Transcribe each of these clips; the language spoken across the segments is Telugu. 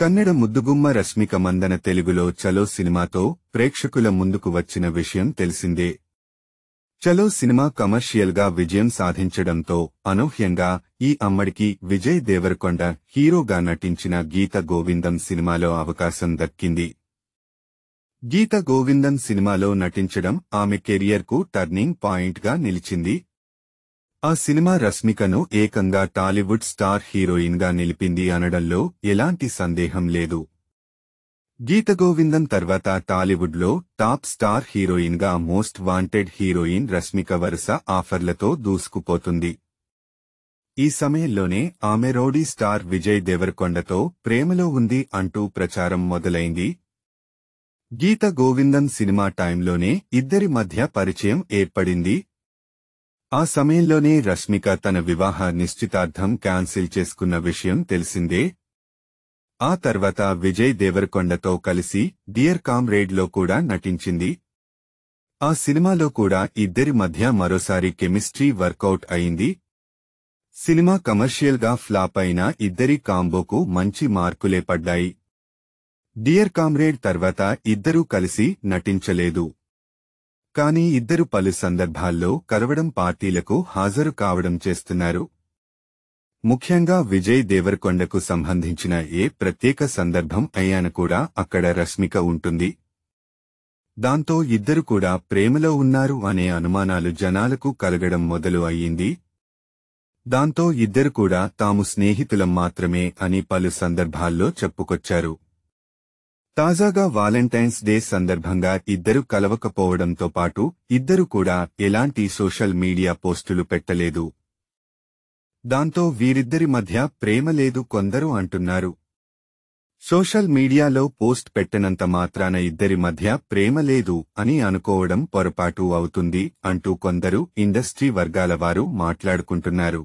కన్నడ ముద్దుగుమ్మ రష్మిక మందన తెలుగులో చలో సినిమాతో ప్రేక్షకుల ముందుకు వచ్చిన విషయం తెలిసిందే చలో సినిమా కమర్షియల్గా విజయం సాధించడంతో అనూహ్యంగా ఈ అమ్మడికి విజయ్ దేవరకొండ హీరోగా నటించిన గీత గోవిందం సినిమాలో అవకాశం దక్కింది గీత గోవిందం సినిమాలో నటించడం ఆమె కెరియర్కు టర్నింగ్ పాయింట్గా నిలిచింది ఆ సినిమా రష్మికను ఏకంగా టాలీవుడ్ స్టార్ హీరోయిన్గా నిలిపింది అనడంలో ఎలాంటి సందేహం లేదు గీతగోవిందం తర్వాత టాలీవుడ్లో టాప్ స్టార్ హీరోయిన్గా మోస్ట్ వాంటెడ్ హీరోయిన్ రష్మిక వరుస ఆఫర్లతో దూసుకుపోతుంది ఈ సమయంలోనే ఆమె రోడీ స్టార్ విజయ్ దేవరకొండతో ప్రేమలో ఉంది అంటూ ప్రచారం మొదలైంది గీత గోవిందం సినిమా టైంలోనే ఇద్దరి మధ్య పరిచయం ఏర్పడింది ఆ సమయంలోనే రష్మిక తన వివాహ నిశ్చితార్థం క్యాన్సిల్ చేసుకున్న విషయం తెలిసిందే ఆ తర్వాత విజయ్ దేవరకొండతో కలిసి డియర్ కామ్రేడ్లో కూడా నటించింది ఆ సినిమాలో కూడా ఇద్దరి మధ్య మరోసారి కెమిస్ట్రీ వర్కౌట్ అయింది సినిమా కమర్షియల్గా ఫ్లాప్ అయిన ఇద్దరి కాంబోకు మంచి మార్కులే పడ్డాయి డియర్ కామ్రేడ్ తర్వాత ఇద్దరూ కలిసి నటించలేదు కానీ ఇద్దరు పలు సందర్భాల్లో కరవడం పార్టీలకు హాజరు కావడం చేస్తున్నారు ముఖ్యంగా విజయ్ దేవరకొండకు సంబంధించిన ఏ ప్రత్యేక సందర్భం అయ్యాన కూడా అక్కడ రష్మిక ఉంటుంది దాంతో ఇద్దరు కూడా ప్రేమలో ఉన్నారు అనే అనుమానాలు జనాలకు కలగడం మొదలు అయ్యింది దాంతో ఇద్దరు కూడా తాము స్నేహితులం మాత్రమే అని పలు సందర్భాల్లో చెప్పుకొచ్చారు తాజాగా వాలంటైన్స్ డే సందర్భంగా ఇద్దరు కలవకపోవడంతో పాటు ఇద్దరు కూడా ఎలాంటి సోషల్ మీడియా పోస్టులు పెట్టలేదు దాంతో వీరిద్దరి మధ్య ప్రేమ లేదు కొందరు అంటున్నారు సోషల్ మీడియాలో పోస్ట్ పెట్టనంత మాత్రాన ఇద్దరి మధ్య ప్రేమ లేదు అని అనుకోవడం పొరపాటు అవుతుంది అంటూ కొందరు ఇండస్ట్రీ వర్గాల వారు మాట్లాడుకుంటున్నారు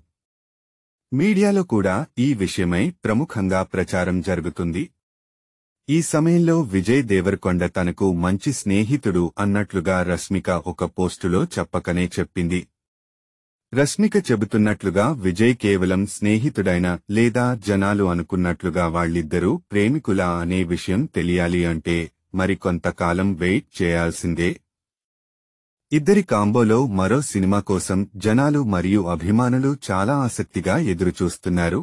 మీడియాలో కూడా ఈ విషయమై ప్రముఖంగా ప్రచారం జరుగుతుంది ఈ సమయంలో విజయ్ దేవరకొండ తనకు మంచి స్నేహితుడు అన్నట్లుగా రష్మిక ఒక పోస్టులో చెప్పకనే చెప్పింది రష్మిక చెబుతున్నట్లుగా విజయ్ కేవలం స్నేహితుడైన లేదా జనాలు అనుకున్నట్లుగా వాళ్ళిద్దరూ ప్రేమికులా అనే విషయం తెలియాలి అంటే మరికొంతకాలం వెయిట్ చేయాల్సిందే ఇద్దరి కాంబోలో మరో సినిమా కోసం జనాలు మరియు అభిమానులు చాలా ఆసక్తిగా ఎదురుచూస్తున్నారు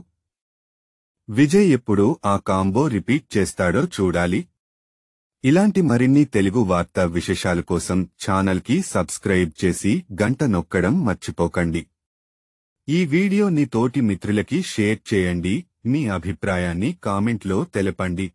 విజయ్ ఎప్పుడు ఆ కాంబో రిపీట్ చేస్తాడో చూడాలి ఇలాంటి మరిన్ని తెలుగు వార్తా విశేషాల కోసం ఛానల్కి సబ్స్క్రైబ్ చేసి గంట నొక్కడం మర్చిపోకండి ఈ వీడియో నీ తోటి మిత్రులకి షేర్ చేయండి మీ అభిప్రాయాన్ని కామెంట్లో తెలపండి